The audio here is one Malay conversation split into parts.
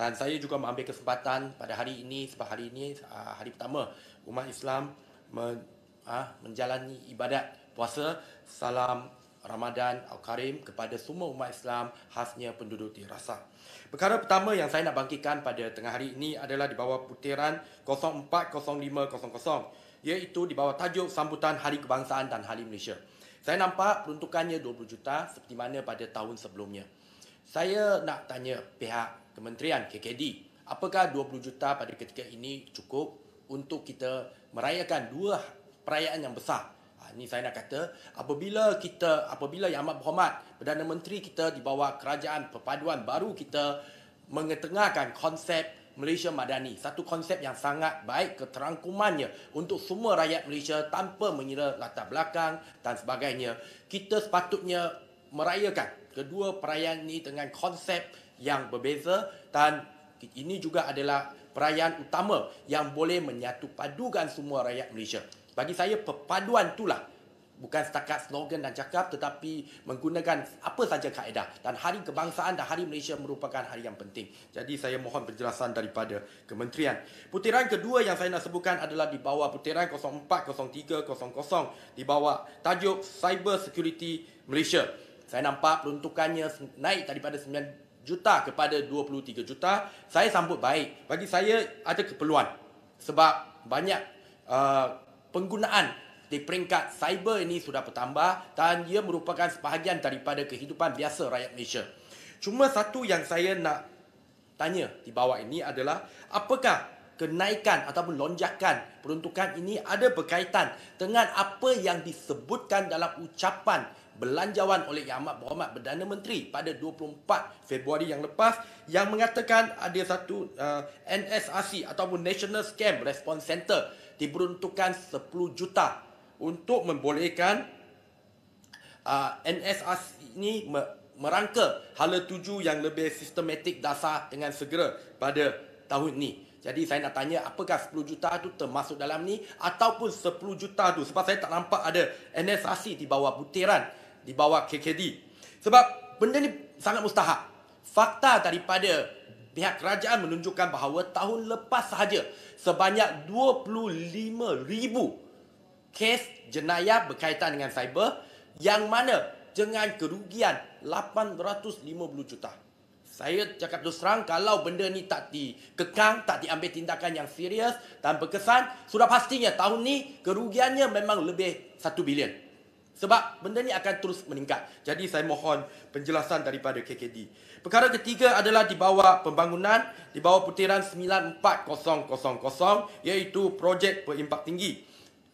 Dan saya juga mengambil kesempatan pada hari ini sebab hari ini ah, hari pertama umat Islam ah, menjalani ibadat puasa salam Ramadan Al-Karim kepada semua umat Islam khasnya penduduk di Rasa. Perkara pertama yang saya nak bangkitkan pada tengah hari ini adalah di bawah putiran 040500 iaitu di bawah tajuk sambutan Hari Kebangsaan dan Hari Malaysia. Saya nampak peruntukannya 20 juta seperti mana pada tahun sebelumnya. Saya nak tanya pihak Kementerian KKD, apakah 20 juta pada ketika ini cukup untuk kita merayakan dua perayaan yang besar? Ha, ini saya nak kata, apabila kita, apabila yang amat berhormat, Perdana Menteri kita di bawah kerajaan perpaduan baru kita mengetengahkan konsep Malaysia Madani. Satu konsep yang sangat baik keterangkumannya untuk semua rakyat Malaysia tanpa mengira latar belakang dan sebagainya. Kita sepatutnya merayakan kedua perayaan ini dengan konsep yang berbeza dan ini juga adalah perayaan utama yang boleh padukan semua rakyat Malaysia. Bagi saya perpaduan itulah bukan setakat slogan dan cakap tetapi menggunakan apa saja kaedah dan hari kebangsaan dan hari Malaysia merupakan hari yang penting. Jadi saya mohon penjelasan daripada kementerian. Putiran kedua yang saya nak sebutkan adalah di bawah putiran 040300 di bawah tajuk Cyber Security Malaysia saya nampak peruntukannya naik daripada 9 juta kepada 23 juta. Saya sambut baik. Bagi saya ada keperluan sebab banyak uh, penggunaan di peringkat cyber ini sudah bertambah dan ia merupakan sebahagian daripada kehidupan biasa rakyat Malaysia. Cuma satu yang saya nak tanya di bawah ini adalah apakah kenaikan ataupun lonjakan peruntukan ini ada berkaitan dengan apa yang disebutkan dalam ucapan belanjawan oleh Yang Amat Berhormat Perdana Menteri pada 24 Februari yang lepas yang mengatakan ada satu uh, NSRC ataupun National Scam Response Center diperuntukkan 10 juta untuk membolehkan uh, NSRC ini merangka hala tuju yang lebih sistematik dasar dengan segera pada tahun ini. Jadi saya nak tanya apakah 10 juta tu termasuk dalam ni ataupun 10 juta tu sebab saya tak nampak ada NSRC di bawah butiran di bawah KKD. Sebab benda ni sangat mustahak. Fakta daripada pihak kerajaan menunjukkan bahawa tahun lepas sahaja sebanyak 25,000 kes jenayah berkaitan dengan cyber yang mana dengan kerugian 850 juta. Saya cakap terus terang, kalau benda ni tak dikekang, tak diambil tindakan yang serius dan berkesan, sudah pastinya tahun ni kerugiannya memang lebih 1 bilion. Sebab benda ni akan terus meningkat. Jadi saya mohon penjelasan daripada KKD. Perkara ketiga adalah di bawah pembangunan, di bawah putiran 94000 iaitu projek berimpak tinggi.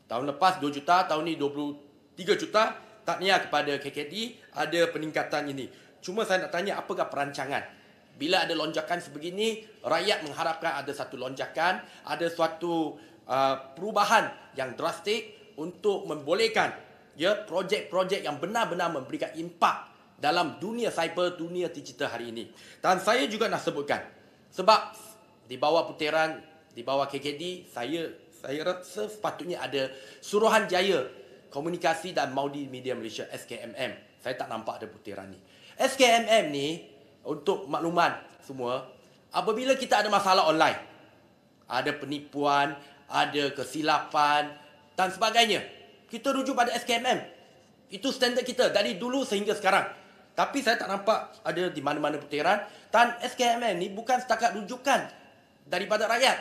Tahun lepas 2 juta, tahun ni 23 juta. Tahniah kepada KKD ada peningkatan ini. Cuma saya nak tanya apakah perancangan? Bila ada lonjakan sebegini, rakyat mengharapkan ada satu lonjakan, ada suatu uh, perubahan yang drastik untuk membolehkan ya projek-projek yang benar-benar memberikan impak dalam dunia cyber, dunia digital hari ini. Dan saya juga nak sebutkan sebab di bawah puteran di bawah KKD saya saya rasa sepatutnya ada Suruhanjaya Komunikasi dan Maudi Media Malaysia SKMM. Saya tak nampak ada puteran ni. SKMM ni untuk makluman semua apabila kita ada masalah online ada penipuan, ada kesilapan dan sebagainya. Kita rujuk pada SKMM. Itu standard kita dari dulu sehingga sekarang. Tapi saya tak nampak ada di mana-mana puteran. Dan SKMM ni bukan setakat rujukan daripada rakyat.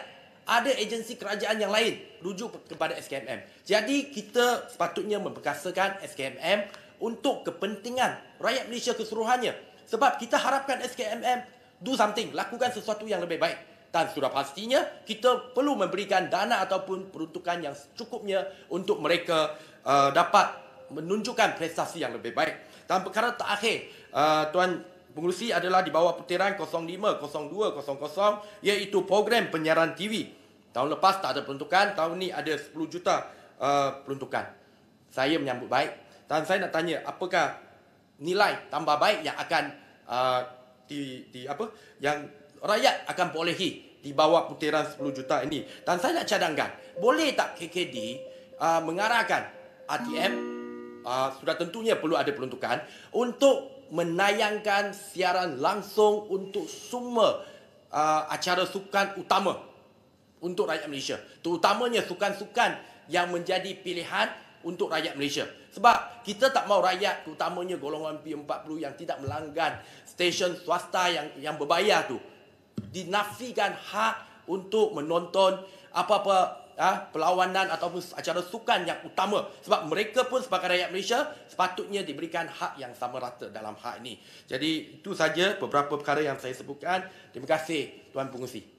Ada agensi kerajaan yang lain rujuk kepada SKMM. Jadi kita sepatutnya memperkasakan SKMM untuk kepentingan rakyat Malaysia keseluruhannya. Sebab kita harapkan SKMM do something, lakukan sesuatu yang lebih baik dan sudah pastinya kita perlu memberikan dana ataupun peruntukan yang cukupnya untuk mereka uh, dapat menunjukkan prestasi yang lebih baik. Dan perkara terakhir, uh, Tuan Pengurusi adalah di bawah putiran 050200 iaitu program penyiaran TV. Tahun lepas tak ada peruntukan, tahun ini ada 10 juta uh, peruntukan. Saya menyambut baik dan saya nak tanya apakah nilai tambah baik yang akan uh, di, di apa yang rakyat akan bolehhi di bawah putiran 10 juta ini. Dan saya nak cadangkan, boleh tak KKD uh, ah, mengarahkan ATM uh, ah, sudah tentunya perlu ada peruntukan, untuk menayangkan siaran langsung untuk semua uh, acara sukan utama untuk rakyat Malaysia. Terutamanya sukan-sukan yang menjadi pilihan untuk rakyat Malaysia. Sebab kita tak mau rakyat terutamanya golongan P40 yang tidak melanggan stesen swasta yang yang berbayar tu dinafikan hak untuk menonton apa-apa ah, perlawanan ataupun acara sukan yang utama sebab mereka pun sebagai rakyat Malaysia sepatutnya diberikan hak yang sama rata dalam hak ini. Jadi itu saja beberapa perkara yang saya sebutkan. Terima kasih Tuan Pengerusi.